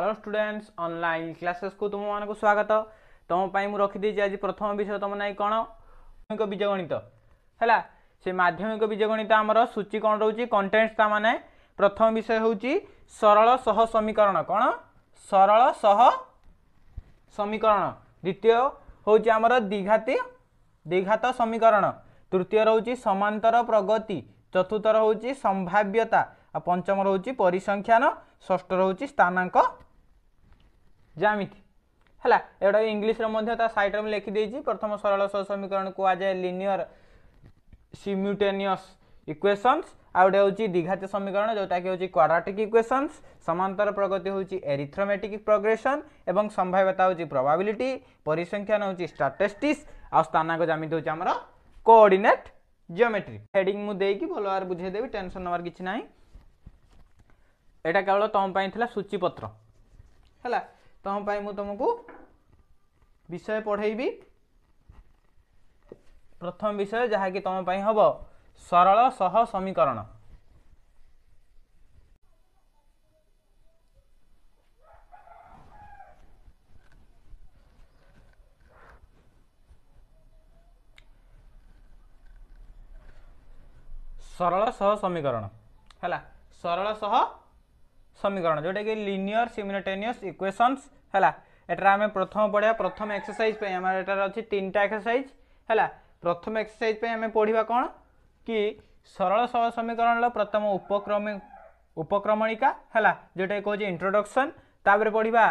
Hello students online କ୍ଲାସେସ୍କୁ ତୁମମାନଙ୍କୁ ସ୍ୱାଗତ ତୁମ ପାଇଁ ମୁଁ ରଖିଦେଇଛି ଆଜି ପ୍ରଥମ ବିଷୟ ତୁମ ନାହିଁ କ'ଣ ମାଧ୍ୟମିକ ବୀଜଗଣିତ ହେଲା ସେ ମାଧ୍ୟମିକ ବୀଜଗଣିତ ଆମର ସୂଚୀ କ'ଣ ରହୁଛି କଣ୍ଟେଣ୍ଟସ୍ ତା'ମାନେ ପ୍ରଥମ ବିଷୟ ହେଉଛି ସରଳ ସହ ସମୀକରଣ କ'ଣ ସରଳ ସହ ସମୀକରଣ ଦ୍ୱିତୀୟ ହେଉଛି ଆମର ଦ୍ୱିଘାତୀ ଦ୍ୱିଘାତ ସମୀକରଣ ତୃତୀୟ ରହୁଛି ସମାନ୍ତର ପ୍ରଗତି ଚତୁର୍ଥ ରହୁଛି ସମ୍ଭାବ୍ୟତା ଆଉ ପଞ୍ଚମ ରହୁଛି ପରିସଂଖ୍ୟାନ ଷଷ୍ଠ ରହୁଛି ସ୍ଥାନାଙ୍କ জ্যামিতি ହେଲା ଏଗୁଡ଼ାକ ଇଂଲିଶରେ ମଧ୍ୟ ତା ସାଇଡ଼୍ରେ ମୁଁ ଲେଖିଦେଇଛି ପ୍ରଥମ ସରଳ ସହ ସମୀକରଣ କୁହାଯାଏ ଲିନିୟର ସିମ୍ୟୁଟେନିୟସ୍ ଇକ୍ୱେସନ୍ସ ଆଉ ଗୋଟେ ହେଉଛି ଦ୍ୱିଘାତ ସମୀକରଣ ଯେଉଁଟାକି ହେଉଛି କ୍ୱାଡ୍ରାଟିକ୍ ଇକ୍ୱେସନ୍ସ ସମାନ୍ତର ପ୍ରଗତି ହେଉଛି ଏରିଥ୍ରୋମେଟିକ୍ ପ୍ରୋଗ୍ରେସନ୍ ଏବଂ ସମ୍ଭାବ୍ୟତା ହେଉଛି ପ୍ରବାବିଲିଟି ପରିସଂଖ୍ୟାନ ହେଉଛି ଷ୍ଟାଟିଷ୍ଟିକ୍ସ ଆଉ ସ୍ଥାନାଙ୍କ ଜ୍ୟାମିତି ହେଉଛି ଆମର କୋଅର୍ଡିନେଟ୍ ଜିଓମେଟ୍ରି ହେଡ଼ିଂ ମୁଁ ଦେଇକି ଭଲ ଭାବରେ ବୁଝେଇ ଦେବି ଟେନସନ୍ ନେବାର କିଛି ନାହିଁ ଏଇଟା କେବଳ ତୁମ ପାଇଁ ଥିଲା ସୂଚୀପତ୍ର ହେଲା तुम्हें तुमको विषय पढ़ेबी प्रथम विषय जहाँकि तुम हम सरल सह समीकरण सरल सह समीकरण है सरल सह সমীকরণ যেটাকি লিনিয়র সিমিলটেনিয়স ইকুয়েসনস হলা এটার আমি প্রথম পড়া প্রথম এক্সরসাইজ পাই আমার এটার অছি তিনটা এক্সরসাইজ হলা প্রথম এক্সরসাইজ পাই আমি পড়িবা কোন কি সরল সহ সমীকরণর প্রথম উপক্রমী উপক্রমণিকা হলা যেটাকি কোচি ইন্ট্রোডকশন তাপরে পড়িবা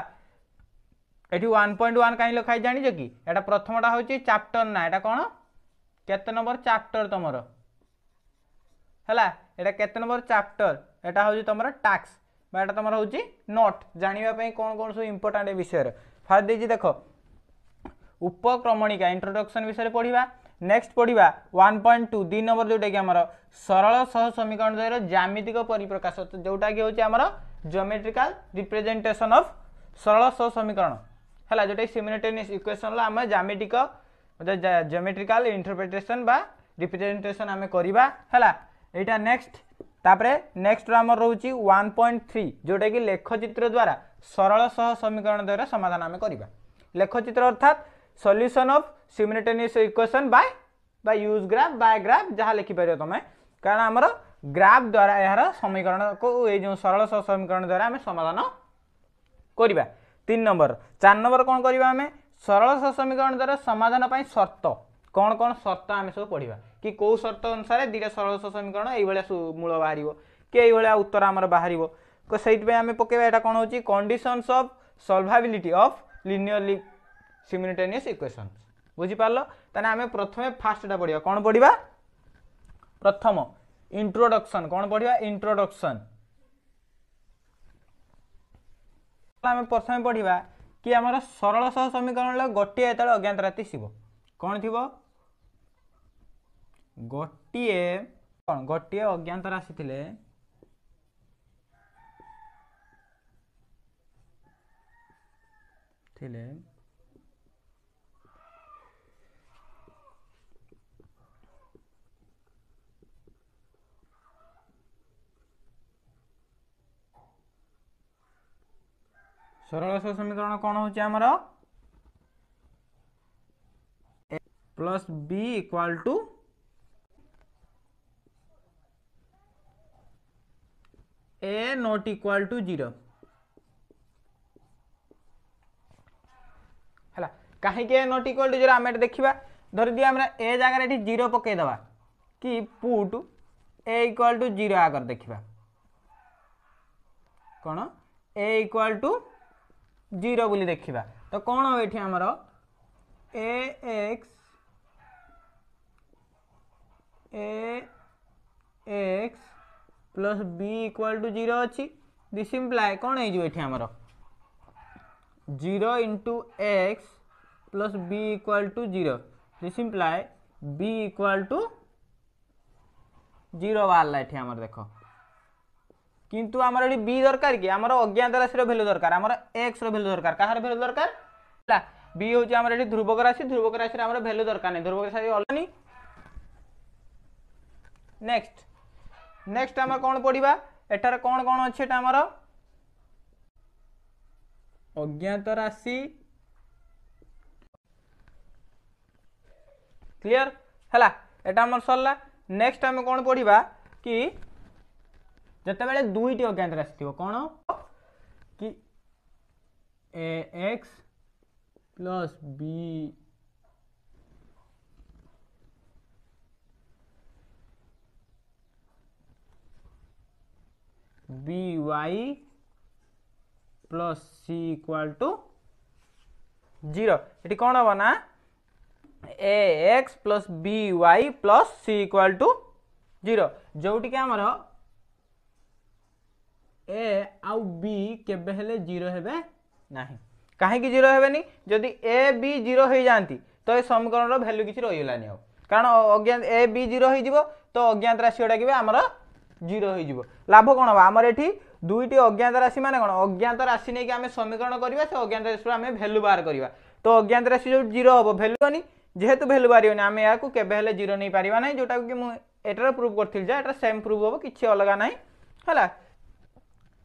এটি ওয়ান পয়েন্ট ওয়ান কাহিঁ লেখা হয়েছে জাঁচ কি এটা প্রথমটা হচ্ছে চ্যাপ্টর না এটা কোণ কত নম্বর চ্যাপ্টর তোমার হলা এটা কত নম্বর চ্যাপ্টর এটা হচ্ছে তোমার টাক্স বা ଏଇଟା ତୁମର ହେଉଛି ନଟ୍ ଜାଣିବା ପାଇଁ କ'ଣ କ'ଣ ସବୁ ଇମ୍ପୋର୍ଟାଣ୍ଟ ଏ ବିଷୟରେ ଫାଷ୍ଟ ଦେଇଛି ଦେଖ ଉପକ୍ରମଣିକା ଇଣ୍ଟ୍ରୋଡକ୍ସନ୍ ବିଷୟରେ ପଢ଼ିବା ନେକ୍ସଟ ପଢ଼ିବା ୱାନ୍ ପଏଣ୍ଟ ଟୁ ଦୁଇ ନମ୍ବର ଯେଉଁଟାକି ଆମର ସରଳ ସହ ସମୀକରଣ ଦ୍ୱୟର ଜ୍ୟାମିତିକ ପରିପ୍ରକାଶ ଯେଉଁଟାକି ହେଉଛି ଆମର ଜୋମେଟ୍ରିକାଲ ରିପ୍ରେଜେଣ୍ଟେସନ୍ ଅଫ୍ ସରଳ ସହ ସମୀକରଣ ହେଲା ଯେଉଁଟାକି ସିମିଲେଟେନିୟସ୍ ଇକ୍ୱେସନ୍ର ଆମେ ଜ୍ୟାମିତିକ ଜୋମେଟ୍ରିକାଲ ଇଣ୍ଟରପ୍ରିଟେସନ୍ ବା ରିପ୍ରେଜେଣ୍ଟେସନ୍ ଆମେ କରିବା ହେଲା ଏଇଟା ନେକ୍ସଟ ତାପରେ ନେକ୍ସଟ ଆମର ରହୁଛି ୱାନ୍ ପଏଣ୍ଟ ଥ୍ରୀ ଯେଉଁଟାକି ଲେଖଚିତ୍ର ଦ୍ୱାରା ସରଳ ସହ ସମୀକରଣ ଦ୍ୱାରା ସମାଧାନ ଆମେ କରିବା ଲେଖଚିତ୍ର ଅର୍ଥାତ୍ solution of simultaneous equation by বা ইউজ গ্রাফ বা গ্রাফ যা লিখিপার তুমি কারণ আমার গ্রাফ দ্বারা এর সমীকরণ এই যে সরল সমীকরণ দ্বারা আমি সমাধান করা তিন নম্বর চার নম্বর কোণ করা আমি সরল সমীকরণ দ্বারা সমাধান পাই সর্ত କ'ଣ କ'ଣ ସର୍ତ୍ତ ଆମେ ସବୁ ପଢ଼ିବା କି କେଉଁ ସର୍ତ୍ତ ଅନୁସାରେ ଦୁଇଟା ସରଳସ ସମୀକରଣ ଏଇଭଳିଆ ମୂଳ ବାହାରିବ କି ଏଇଭଳିଆ ଉତ୍ତର ଆମର ବାହାରିବ ତ ସେଇଥିପାଇଁ ଆମେ ପକାଇବା ଏଇଟା କ'ଣ ହେଉଛି conditions of solvability of linearly simultaneous equations বুঝিপারল তাহলে আমি প্রথমে ফার্স্টটা পড়া কোণ পড়া প্রথম ইন্ট্রোডকশন কোণ পড়া ইন্ট্রোডকশন আমি প্রথমে পড়া কি আমার সরল সহ সমীকরণ গোটিয়ে যেত অজ্ঞাত রাতি শিব कौन थ गोटे कौन गोटे अज्ञात राशि थे सरल समीकरण कौन हो plus b equal to a not equal to zero कहीं a not equal to zero आम देखा धरदी आम ए जगार ये जीरो पकईदे कि put a equal to zero आगर देखा कौन ए इक्वाल टू जीरो बोली देखा तो कौन ये आमर a x a x plus b equal to zero अच्छी दिस इम्प्लाए कौन ये आमर zero into x plus b equal to zero this implies b equal to zero बाहर ये आमर देख किंतु आम ये बी दरकार कि आम अज्ञात राशि भैल्यू दरकार आमर एक्स रैल्यू दरकार कहार भैल्यू दरकार बी हूँ ध्रुवक राशि ध्रुवक राशि भैल्यू दरकार नहीं ध्रुवक राशि अलग नहीं নেক্সট নেক্সট আমার কোণ পড়া এটার কোণ কোণ অছে এটা আমার অজ্ঞাত রাশি ক্লিয়ার হলা এটা আমার সরলা নেক্সট আমি কোণ পড়া কি যেতবে দুইটি অজ্ঞাত রাশি থাকবে কোণ কি a x plus b b y plus c equal to zero ये कौन हम ना a x plus b y plus c equal to zero जोटी आमर ए आउ बी केवे जीरो ना कहीं जीरो हेनी जदि ए बी जीरो हो जाती तो ये समीकरण भैल्यू किसी रही कारण अज्ञात ए बी जीरो हो तो अज्ञात राशि गुड़ा कि आमर জিরো হয়ে লাভ কোণ হব আমার এটি দুইটি অজ্ঞাত রাশি মানে কোণ অজ্ঞাত রাশি নিয়ে আমি সমীকরণ করা সে অজ্ঞাত রাশি আমি ভ্যালু বাহার করা তো অজ্ঞাত রাশি যে জিরো হব ভ্যালু কনি যেহেতু ভ্যালু বাহারনি আমি এখন কেবে হলে জিরো নেই পারিবা না যেটা কি মু এটার প্রুভ করি যা এটা সেম প্রুভ হব কিছু অলগা নাই হলা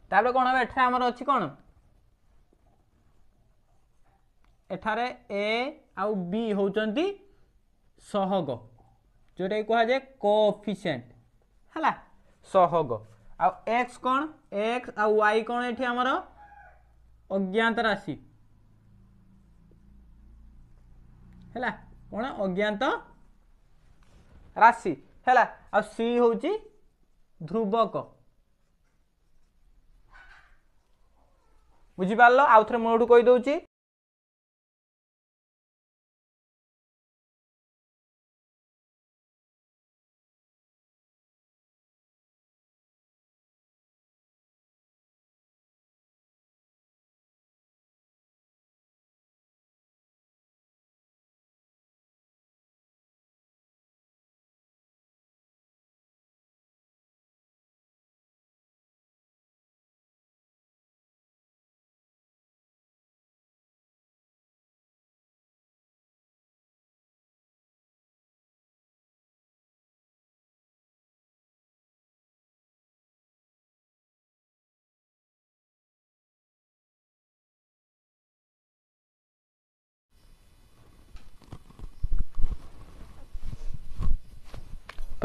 তাপরে কোণ হব এখানে আমার অছি কোণ এখানে এ আউ বি হচ্ছেন সহগ ଯେଉଁଟାକି କୁହାଯାଏ କୋଅଫିସିଏଣ୍ଟ ହେଲା सहग आ एक्स कौन एक्स आ वाई कौन ये आम अज्ञात राशि है कौन अज्ञात राशि है ध्रुवक बुझिपार आउ थे मोटू कहीदे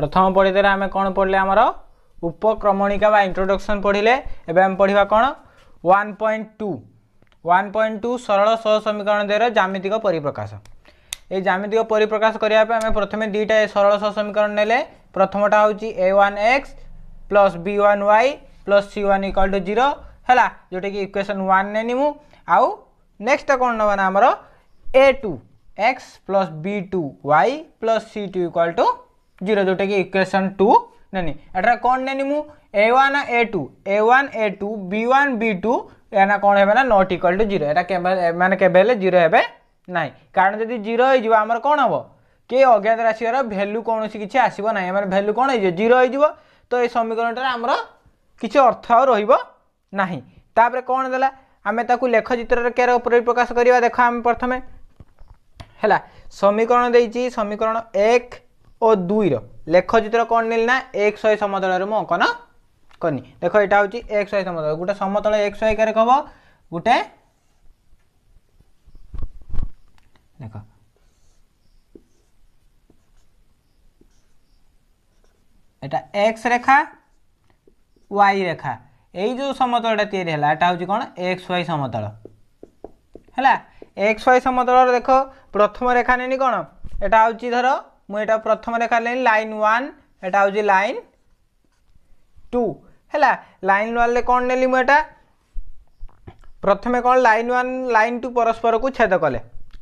প্রথম পড়িদেলে আমি কোণ পড়লে আমার উপক্রমণিকা বা ইন্ট্রোডকশন পড়লে এবার আমি পড়া কোণ one point two one point two সরল সহ সমীকরণ দ্বয়ের জ্যামিতিক পরিপ্রকাশ এই জ্যামিতিক পরিপ্রকাশ করা আমি প্রথমে দুইটা সরল সহ সমীকরণ নেলে প্রথমটা হচ্ছে a one x plus b one y plus c one equal to zero ହେଲା ଯେଉଁଟାକି ଇକ୍ୱେସନ୍ ୱାନ୍ ନେନି ମୁଁ ଆଉ ନେକ୍ସଟଟା କ'ଣ ନେବା ନା ଆମର a two x plus b two y plus c two equal to zero जोटा कि इक्वेशन टू नैनी एटा कौन ने a one a two a one a two b one b two या कौन है ना नट इक्वाल टू जीरो मैंने के जीरो हे ना कारण जब जीरो होमर कौन हम कि अज्ञात राशि भैल्यू कौन किसी आसो ना मैंने भैल्यू कौन हो जीरो हो तो ये समीकरण आमर किसी अर्थ रहा तापर कौन देला आम लेख चित्र प्रकाश करवा देख आम प्रथम है समीकरण देखिए समीकरण एक ଓ ଦୁଇର ଲେଖଚିତ୍ର କ'ଣ ନେଲି ନା ଏକ ଶହେ ସମତଳରେ ମୁଁ ଅଙ୍କନ କନି ଦେଖ ଏଇଟା ହେଉଛି ଏକ ଶହେ ସମତଳ ଗୋଟେ ସମତଳ ଏକ ଶହେ ଏକରେ କହିବ ଗୋଟେ ଦେଖ ଏଇଟା ଏକ୍ସ ରେଖା ୱାଇ ରେଖା ଏଇ ଯେଉଁ ସମତଳଟା ତିଆରି ହେଲା ଏଇଟା ହେଉଛି କ'ଣ ଏକ୍ସ ୱାଇ ସମତଳ ହେଲା ଏକ୍ସ ୱାଇ ସମତଳରେ ଦେଖ ପ୍ରଥମ ରେଖା ନେଲି କ'ଣ ଏଇଟା ହେଉଛି ଧର मुझे प्रथम रेखा लाइन वन एटा हूँ लाइन टू है लाइन वन कौन ने मुझा प्रथम कौन लाइन वन लाइन टू परस्पर को छेद कले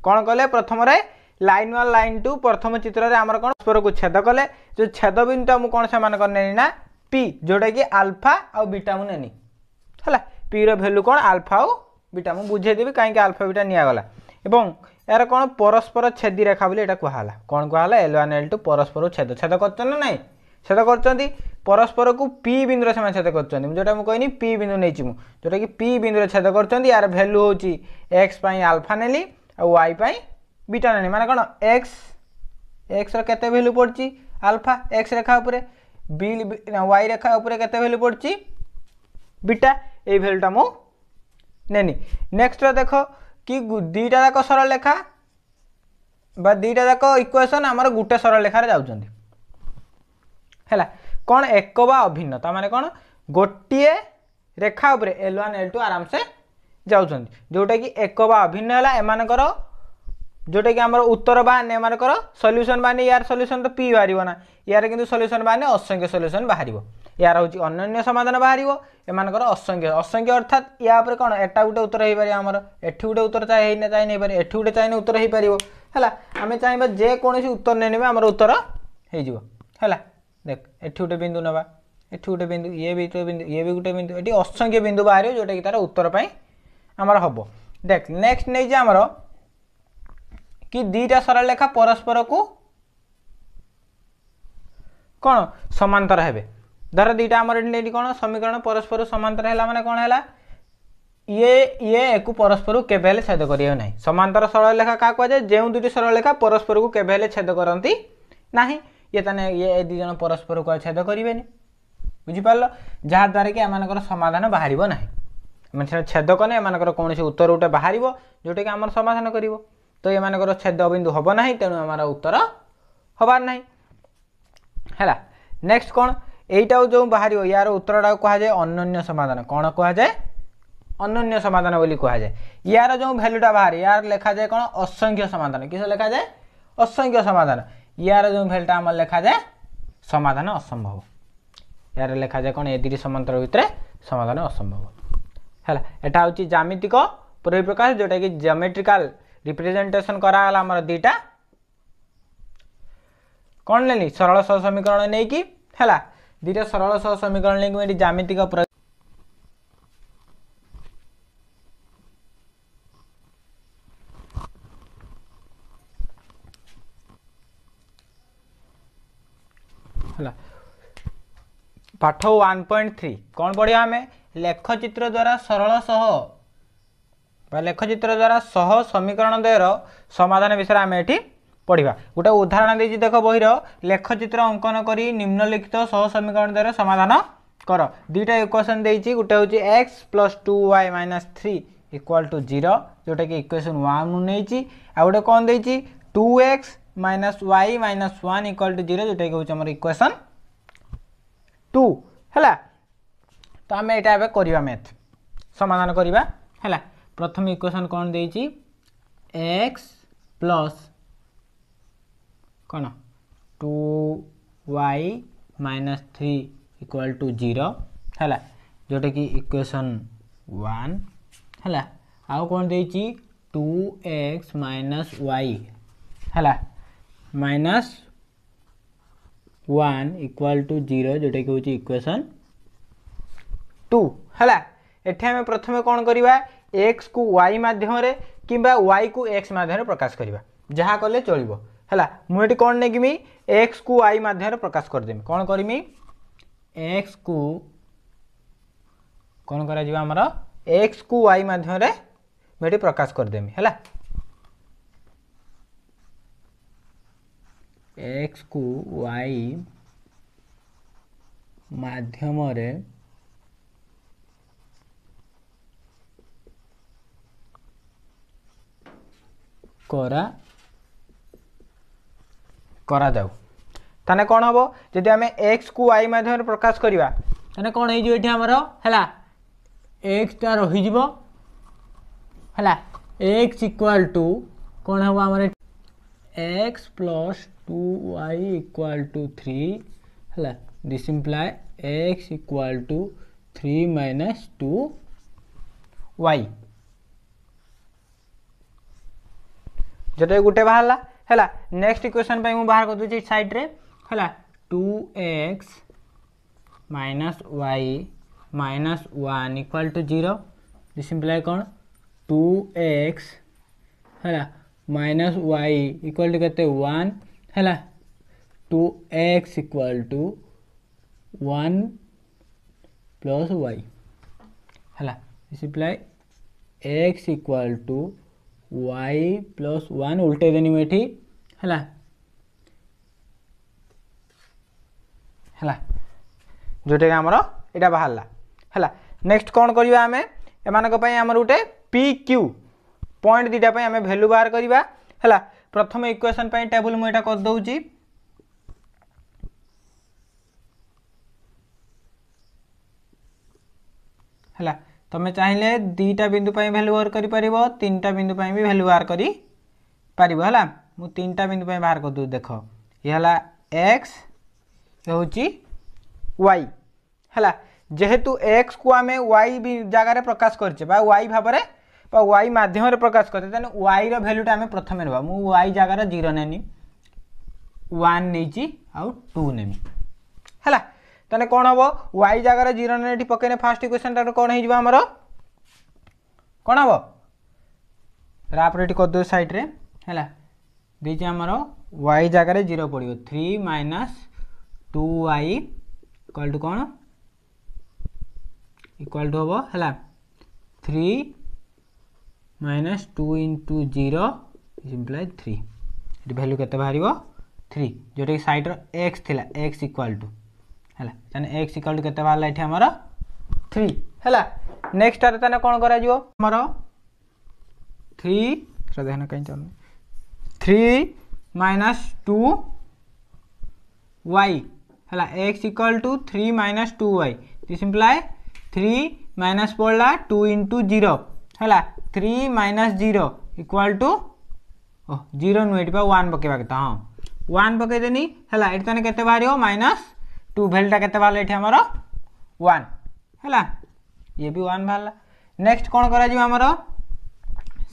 कौन कले प्रथम लाइन वन लाइन टू प्रथम चित्र कौन परस्पर को छेद कले जो छेद बिंदु मुझे कौन से नेनी ना पी जोटा कि आलफा आ बीटा मुझे नेनी है पी रैल्यू कौन आलफा आ बीटा मुझे बुझेदेवी कहीं आलफा बीटा निगला ଏହାର କ'ଣ ପରସ୍ପର ଛେଦି ରେଖା ବୋଲି ଏଇଟା କୁହାହେଲା କ'ଣ କୁହାହେଲା ଏଲ୍ ୱାନ୍ ଏଲ୍ ଟୁ ପରସ୍ପରକୁ ଛେଦ ଛେଦ କରୁଛନ୍ତି ନା ନାହିଁ ଛେଦ କରୁଛନ୍ତି ପରସ୍ପରକୁ ପି ବିନ୍ଦୁରେ ସେମାନେ ଛେଦ କରୁଛନ୍ତି ମୁଁ ଯେଉଁଟା ମୁଁ କହିନି ପି ବିନ୍ଦୁ ନେଇଛି ମୁଁ ଯେଉଁଟାକି ପି ବିନ୍ଦୁରେ ଛେଦ କରୁଛନ୍ତି ଏହାର ଭ୍ୟାଲ୍ୟୁ ହେଉଛି ଏକ୍ସ ପାଇଁ ଆଲଫା ନେଲି ଆଉ ୱାଇ ପାଇଁ ବିଟା ନେଲି ମାନେ କ'ଣ ଏକ୍ସ ଏକ୍ସର କେତେ ଭ୍ୟାଲ୍ୟୁ ପଡ଼ୁଛି ଆଲଫା ଏକ୍ସ ରେଖା ଉପରେ ବି ୱାଇ ରେଖା ଉପରେ କେତେ ଭ୍ୟାଲ୍ୟୁ ପଡ଼ୁଛି ବିଟା এই ভ্যালুটা মু নেনি নেক্সটটা দেখো কি দুইটা যাক সরলরেখা বা দুইটা যাক ইকুয়েসন আমার গোটে সরলরেখার যাচ্ছেন ହେଲା କ'ଣ ଏକ ବା ଅଭିନ୍ନ ତା ମାନେ କ'ଣ ଗୋଟିଏ ରେଖା ଉପରେ ଏଲ୍ ୱାନ୍ ଏଲ୍ ଟୁ ଆରାମସେ ଯାଉଛନ୍ତି ଯେଉଁଟାକି ଏକ ବା ଅଭିନ୍ନ ହେଲା ଏମାନଙ୍କର जोटा कि आम उत्तर बाहर एम सल्यूसन बाहर यार सल्यूसन तो पी बाहर ना यार कि सल्यूसन बाहर असंख्य सल्यूसन बाहर यार हूँ अन्य समाधान बाहर एम असंख्य असंख्य अर्थात या पर कौन एटा गोटे उत्तर हो पार आमर एटी गोटे उत्तर चाहिए चाहिए पारे एटी गोटे चाहिए उत्तर हो पार है आम चाहिए जेकोसी उत्तर नहीं आमर उत्तर होगा देख एटी गोटे बिंदु ना एटी गोटे बिंदु ये भी तो बिंदु ये भी गोटे बिंदु ये असंख्य बिंदु बाहर जोटा कि तार उत्तर आमर हम देख नेक्स्ट नहीं जाए कि सरल सरलरेखा परस्पर को कौन समांतर है धर दीटा आमर कौन समीकरण परस्पर समांतर है मैंने कौन है ये ये एक परस्पर केवे छेद करना समांतर सरलरेखा क्या कहुए जो दुईटी सरलरेखा परस्पर को केवे छेद करती ना ये तेने ये दुज परस्पर को छेद करे बुझिपाल जहाद्वर कि समाधान बाहर ना छेद कने कौन से उत्तर गोटे बाहर जोटा कि आम समाधान कर ତ ଏମାନଙ୍କର ଛେଦ ବିନ୍ଦୁ ହେବ ନାହିଁ ତେଣୁ ଆମର ଉତ୍ତର ହେବାର ନାହିଁ ହେଲା ନେକ୍ସଟ କ'ଣ ଏଇଟାକୁ ଯେଉଁ ବାହାରିବ ୟାର ଉତ୍ତରଟାକୁ କୁହାଯାଏ ଅନନ୍ୟ ସମାଧାନ କ'ଣ କୁହାଯାଏ ଅନନ୍ୟ ସମାଧାନ ବୋଲି କୁହାଯାଏ ୟାର ଯେଉଁ ଭ୍ୟାଲୁଟା ବାହାରେ ୟାର ଲେଖାଯାଏ କ'ଣ ଅସଂଖ୍ୟ ସମାଧାନ କିସ ଲେଖାଯାଏ ଅସଂଖ୍ୟ ସମାଧାନ ୟାର ଯେଉଁ ଭ୍ୟାଲୁଟା ଆମର ଲେଖାଯାଏ ସମାଧାନ ଅସମ୍ଭବ ୟାର ଲେଖାଯାଏ କ'ଣ ଏ ଦୁଇଟି ସମାନ୍ତର ଭିତରେ ସମାଧାନ ଅସମ୍ଭବ ହେଲା ଏଟା ହେଉଛି ଜ୍ୟାମିତିକ ପରିପ୍ରକାଶ ଯେଉଁଟାକି ଜିଓମେଟ୍ରିକାଲ ରିପ୍ରେଜେଣ୍ଟେସନ କରାଗଲା ଆମର ଦୁଇଟା କ'ଣ ନେଲି ସରଳ ସହ ସମୀକରଣ ନେଇକି ହେଲା ଦୁଇଟା ସରଳ ସହ ସମୀକରଣ ନେଇକି ମୁଁ ଏଠି ଜ୍ୟାମିତିକ ହେଲା ପାଠ ୱାନ୍ ପଏଣ୍ଟ ଥ୍ରୀ କ'ଣ ପଢ଼ିବା ଆମେ ଲେଖଚିତ୍ର ଦ୍ୱାରା ସରଳ ସହ लेखचित्र द्वारा सह समीकरण द्वयर समाधान विषय आम ये पढ़ा गोटे उदाहरण दे देख बहर लेखचित्र अंकन कर निम्नलिखित सह समीकरण द्वारा समाधान कर दुईटा इक्वेसन दे गोटे हूँ x plus two y minus three equal to zero जोटा कि इक्वेसन वन नहीं गोटे कौन दे two x minus y minus one equal to zero जोटा कि हूँ इक्वेसन टू है तो आम यहाँ एवं करवा मैथ समाधान करवा है प्रथम इक्वेशन कौन दे एक्स प्लस कौन two y minus three equal to zero है जोटा कि इक्वेशन वन है आउ कौन दे टू एक्स माइनस वाई है minus one equal to zero जोटा कि हूँ इक्वेशन टू है ये आम प्रथम कौन करवा এক্সকু ওয়াই মাধ্যমে কিংবা ওয়াইকু এক্স মাধ্যমে প্রকাশ করা যা কলে চলব ହେଲା ମୁଁ ଏଠି କ'ଣ ନେଇକିମି ଏକ୍ସକୁ ୱାଇ ମାଧ୍ୟମରେ ପ୍ରକାଶ କରିଦେମି କ'ଣ କରିମି ଏକ୍ସକୁ କ'ଣ କରାଯିବ ଆମର ଏକ୍ସକୁ ୱାଇ ମାଧ୍ୟମରେ ମୁଁ ଏଠି ପ୍ରକାଶ କରିଦେମି ହେଲା ଏକ୍ସକୁ ୱାଇ ମାଧ୍ୟମରେ করা করা যাও তাহলে কোণ হব যদি আমি এক্স কু আই মাধ্যমে প্রকাশ করা তাহলে কোণ হয়ে এটি আমার হ্যাঁ এক্সটা রহিযিব হ্যাঁ এক্স ইকুয়াল টু কোণ হব আমার x plus two y equal to three হ্যাঁ this imply x equal to three minus two y जो गोटे बाहर है नेक्स्ट इक्वेसन बाहर कर दूसरी सैड्रे two x minus y minus one equal to zero simply कौन टू एक्स है माइनस वाई इक्वाल टू के वन है two x equal to one plus y है simply x equal to y plus one उल्टे देनी मुझे है जोटा कि आमर यहाँ बाहर है नेक्स्ट कौन करवा आम एमर गोटे पी क्यू पॉइंट दुईटापी आम भैल्यू बाहर करवा है प्रथम इक्वेशन टेबुल मुझे करदे है तुम्हें चाहिए दुटा बिंदु भैल्यू बाहर करनटा बिंदु भी भैल्यू बाहर करपर है मुझे तीन टा बिंदु बाहर कर देख ये एक्स वाई है जेहेतु एक्स को आम वाई जगार प्रकाश कर वाई भाव में वाई मध्यम प्रकाश करते हैं वाई रैल्यूटा आम प्रथम ना मु वाई जगार जीरो नेनी वन नहीं टू ने है তাহলে কোণ হব ওয়াই জায়গার জিরো নেন এটি পকাইলে ফার্স্ট ইকুয়েসনটার কোণ হয়ে যাব আমার কোণ হব তাপরে এটি করদেব সাইড্রে হল দিয়েছি আমার ওয়াই জায়গায় জিরো পড়ব three minus two y equal to কোণ ইকুয়াল টু হব হল three minus two into zero imply three এটি ভ্যালু কত বাহার থ্রি যেটাকি সাইড্র এক্স লা এক্স ইকুয়াল টু है एक्स इक्वल टू के बाहर ये ଏଠି थ्री है नेक्स्टारे तेने कौन कर थ्री श्रद्धा कहीं चल थ्री माइनस टू वाई है x equal to three minus two y this imply three minus पड़ा टू इंटु जीरो है three minus zero equal to ओ जीरो नुहे वन पकेबा कथा हाँ वन पकईदेनि है ये के बाहर माइनस টু ভ্যালুটা কেতে বাহার এটি আমার ওয়ান হ্যাঁ ইয়ে বি ওয়ান বাহারা নেক্সট কোণ করা আমার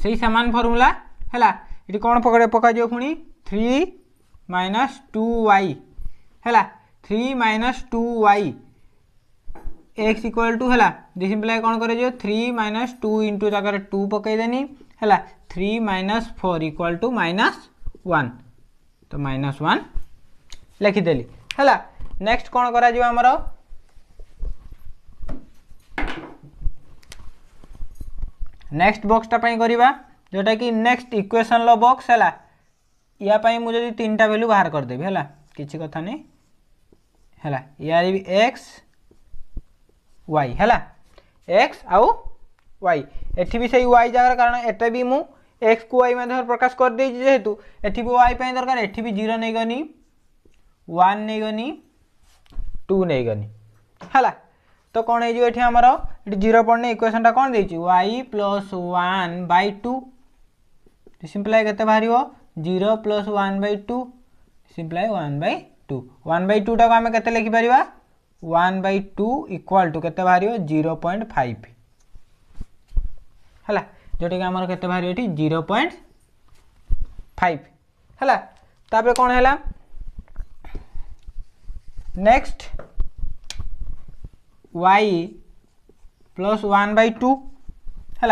সেই সামান ফর্মুলা হ্যাঁ এটি কোণ পকা যাব পুঁ থ্রি মাইনস টু ওয়াই হ্যাঁ three minus two y x equal to হ্যাঁ ডিসিপ্লাই কোণ করা যাব থ্রি মাইনস টু ইন্টু জায়গায় টু পকাইদেনি হ্যাঁ three minus four equal to minus one তো মাইনস ওয়ান লিখিদেলি হ্যাঁ নেক্সট কোণ করা যাব আমার নেক্সট বক্সটা পাই করা যেটা কি নেক্সট ইকুয়েসন ল বক্স হল ইয়া পাই মু যদি তিনটা ভ্যালু বাহার করদেবি হল কিছু কথা নেই হল ইয়ার বি এক্স ওয়াই হল এক্স আউ ওয়াই এটি বি সেই ওয়াই জায়গার কারণ এটা বি মু এক্স কু ওয়াই মাধ্যমে প্রকাশ করে দিয়েছি যেহেতু এটি বি ওয়াই পাই দরকার এটি বি জিরো নেই গনি ওয়ান নেই গনি टू नहींगनी है तो कौन हो आमर जीरो पॉइंट इक्वेसन टा कौन दे y plus one by two simply के बाहर zero plus one by two simply one by two one by two टाक आम के लिखिपर one by two equal to के बाहर जीरो पॉइंट फाइव है जोटा कि आम के बाहर जीरो पॉइंट फाइव है कौन है next y plus one by two है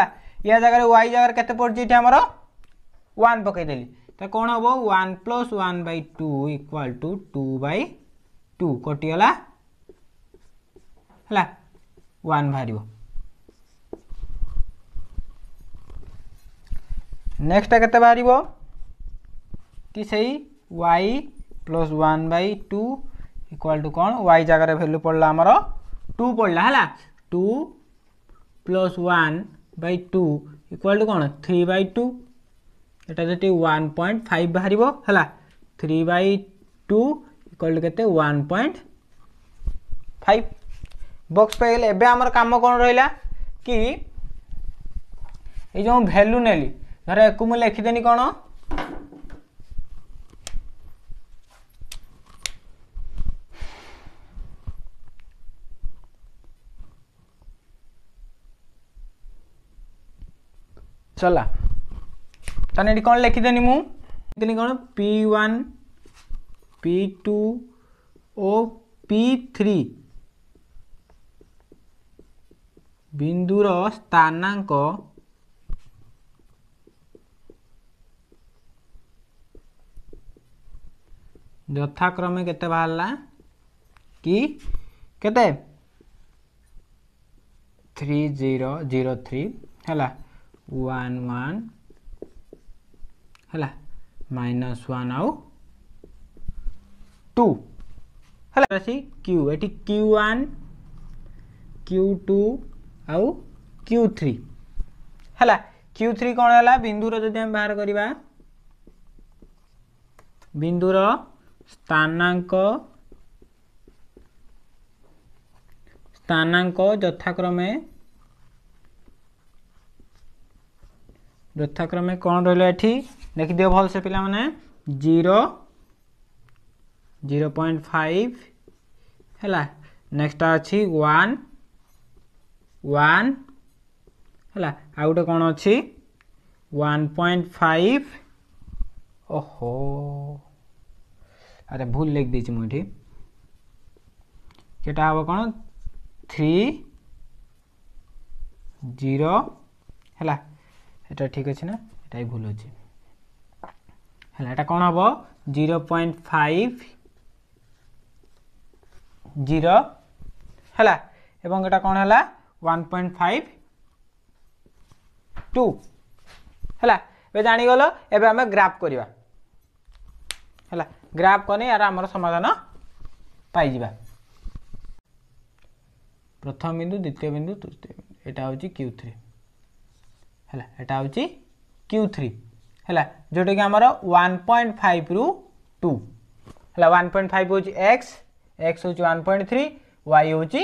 या जगह वाई जगह के आमर वन पकईदेली तो कौन हम one plus one by two equal to two by two कटिगला है वन बाहर नेक्स्ट के बाहर कि से y plus one by two equal to कौन वाई जगार भैल्यू पड़ा आमर टू पड़ा है two plus one by two equal to कौन थ्री बै टू यहाँ जब वन पॉइंट फाइव बाहर है three by two equal to के वन पॉइंट फाइव बक्स पाइल एवं आमर कम कौन रहा कि ये जो भैल्यू नेली धर एक मुझे लिखिदेनी कौन चला ताने ये कौन लिखिदेनि मुझे कौन पी वन पी टू ओ पी थ्री बिंदुर स्थानाक यथाक्रमे के बाहर कि के थ्री जीरो जीरो थ्री है वन वन है माइनस वन आउ टू है क्यू ये क्यू वन क्यू टू आउ क्यू थ्री है क्यू थ्री कौन है बिंदुर जब बाहर करवा बिंदुर स्थानाक स्थानाक यथाक्रमे যথাক্রমে কোণ রহল এটি দেখিদিও ভালসে পিলা মানে জিরো জিরো পয়েন্ট ফাইভ হ্যাঁ নেক্সটটা অছি ওয়ান ওয়ান হ্যাঁ আউ গোটে কোণ অছি ওয়ান পয়েন্ট ফাইভ ওহো আরে ভুল লিখ দিয়েছি মুঠি সেটা হব কোণ থ্রি জিরো হ্যাঁ এটা ঠিক আছে না এটাই ভুল হচ্ছে হ্যাঁ এটা কোণ হব জিরো পয়েন্ট ফাইভ জিরো হ্যাঁ এবং এটা কোণ হল ওয়ান পয়েন্ট ফাইভ টু হ্যাঁ এবে জাগল এবার আমি গ্রাফ করা হ্যাঁ গ্রাফ কলে আর আমার সমাধান পাই পাইযা প্রথম বিন্দু দ্বিতীয় বিন্দু তৃতীয় বিন্দু এটা হচ্ছে কিউ থ্রি ହେଲା ଏଇଟା ହେଉଛି କ୍ୟୁ ଥ୍ରୀ ହେଲା ଯେଉଁଟାକି ଆମର ୱାନ୍ ପଏଣ୍ଟ ଫାଇଭରୁ ଟୁ ହେଲା ୱାନ୍ ପଏଣ୍ଟ ଫାଇଭ ହେଉଛି ଏକ୍ସ ଏକ୍ସ ହେଉଛି ୱାନ୍ ପଏଣ୍ଟ ଥ୍ରୀ ୱାଇ ହେଉଛି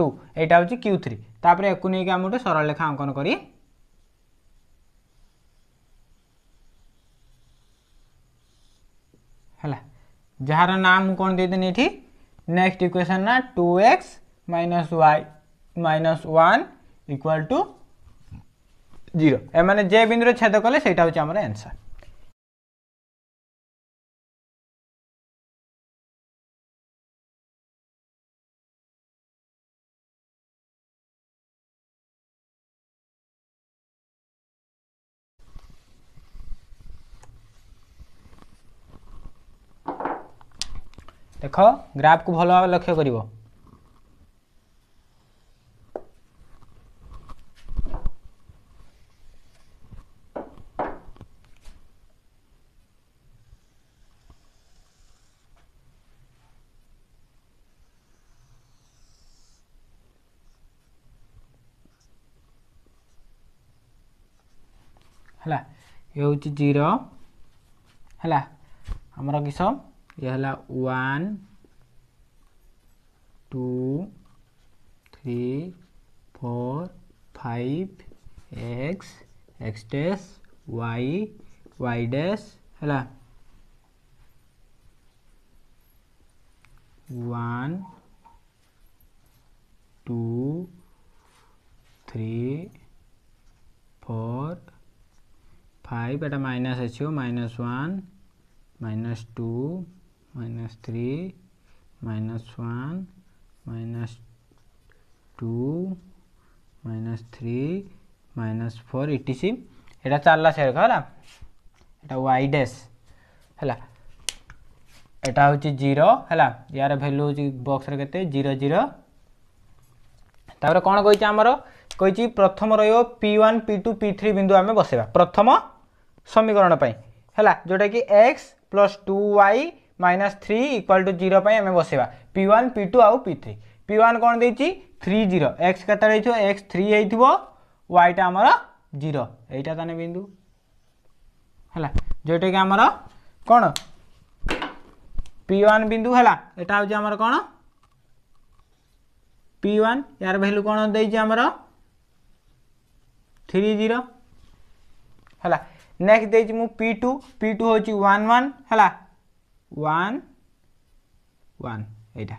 ଟୁ ଏଇଟା ହେଉଛି କ୍ୟୁ ଥ୍ରୀ ତାପରେ ୟାକୁ ନେଇକି ଆମେ ଗୋଟେ ସରଳରେଖା ଅଙ୍କନ କରି ହେଲା ଯାହାର ନାଁ ମୁଁ କ'ଣ ଦେଇଦେନି ଏଠି ନେକ୍ସଟ ଇକ୍ୱେସନ୍ ନା two x minus y minus one equal to zero মানে যে বিন্দুরে ছেদ করলে সেটা হচ্ছে আমার অ্যান্সার দেখ গ্রাফ কু ভাল ভাবে লক্ষ্য করব ହେଲା ଇଏ ହେଉଛି ଜିରୋ ହେଲା ଆମର କିସ ଇଏ ହେଲା one two three four five x x dash y y dash হল one two three four five এটা মাইনাস আছে minus one minus two minus three minus one minus two minus three minus four etc এটা চাল্লা সেরক হলা এটা Y dash হলা এটা হচ্ছে জিরো হলা হ্যাঁ? ইয়ার ভ্যালু হচ্ছে বক্সরে কেতে জিরো জিরো তাপরে কোণ কইছে আমার কইছি প্রথম রইব P one P two P three বিন্দু আমি বসাইবা প্রথম समीकरण है जोटा कि x plus two y minus three equal to zero आम बसवा पी ओन पी टू आउ पी थ्री पी ओन कौन दे थ्री जीरो एक्स के एक्स थ्री वाईटा आमर जीरो यहीटा ताने बिंदु है जोटा कि आमर कौन पी ओन बिंदु है यहाँ हूँ आमर कौन पी ओन यार भैल्यू कौन देर थ्री जीरो है नेक्स्ट देखिए मुझे पी टू पी टू हूँ वन वन है वन वन यहाँ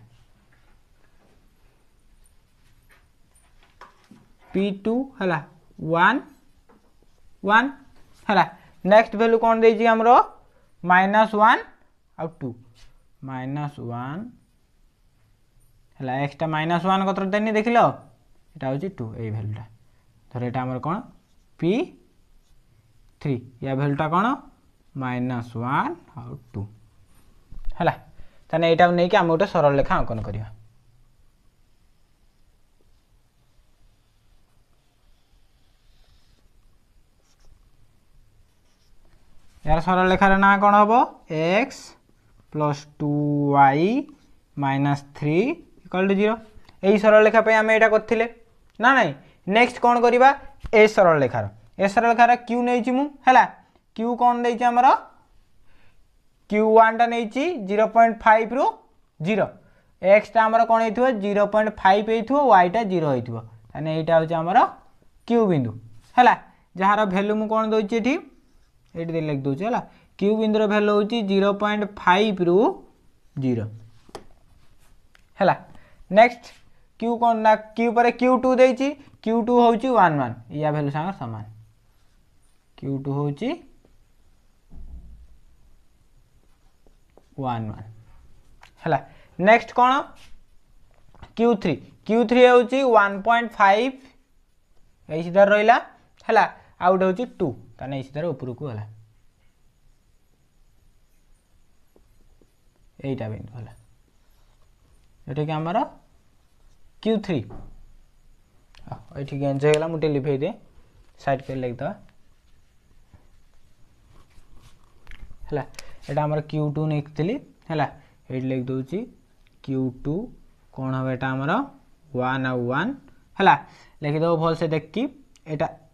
पी टू है वन वन है नेक्स्ट भैल्यू कौन दे आमर माइनस वन आउ टू माइनस वन है एक्सटा माइनस वन कत देनी देख लो यहाँ हूँ टू ये भैल्यूटा धर यहाँ आम कौन पी থ্রি ইয়া ভ্যালুটা কোণ মাইনাস ওয়ান আউ টু ହେଲା ତାହେଲେ ଏଇଟାକୁ ନେଇକି ଆମେ ଗୋଟେ ସରଳ ଲେଖା ଅଙ୍କନ କରିବା ଏହାର ସରଳ ଲେଖାର ନାଁ କ'ଣ ହେବ x plus two y minus three equal to zero ଏହି ସରଳ ଲେଖା ପାଇଁ ଆମେ ଏଇଟା କରିଥିଲେ ନା ନାହିଁ ନେକ୍ସଟ କ'ଣ କରିବା ଏ ସରଳ ଲେଖାର এসরেখার কিউ নেইছি মু হেলা কিউ কোন দেইছি আমার কিউ ওয়ানটা নেইছি জিরো পয়েন্ট ফাইভ রু জিরো এক্সটা আমার কোণ হইথিব জিরো পয়েন্ট ফাইভ হইথিব ওয়াইটা জিরো হইথিব তাহলে এইটা হচ্ছে আমার কিউ বিন্দু হেলা যার ভ্যালু মু কোণ দৌছি এটি এটি দিয়ে লিখি দেছি হল কিউ বিন্দুর ভ্যালু হচ্ছে জিরো পয়েন্ট ফাইভ রু জিরো হেলা নেক্সট কিউ কোণ না কিউ পরে কিউ টু দেইছি কিউ টু হচ্ছে ওয়ান ওয়ান ইয়া ভ্যালু সাঙ্গে সমান क्यू टू हूँ वन वन है नेक्स्ट कौन क्यू थ्री क्यू थ्री हूँ वन पॉइंट फाइव यही सीधार रहा है आउ गोटे हूँ टू तेने सीधार ऊपर को है यहीटा बिंदु है এটাকে আমার কিউ থ্রি এটি গেঞ্জ হয়ে मुझे মুটে লিভাই দিয়ে সাইড করে লিখে है यू टू लिखी है ये लिख दूँ क्यू टू कौन हम यहाँ आमर वन आउ वाला लिखिद भलसे देखी एटा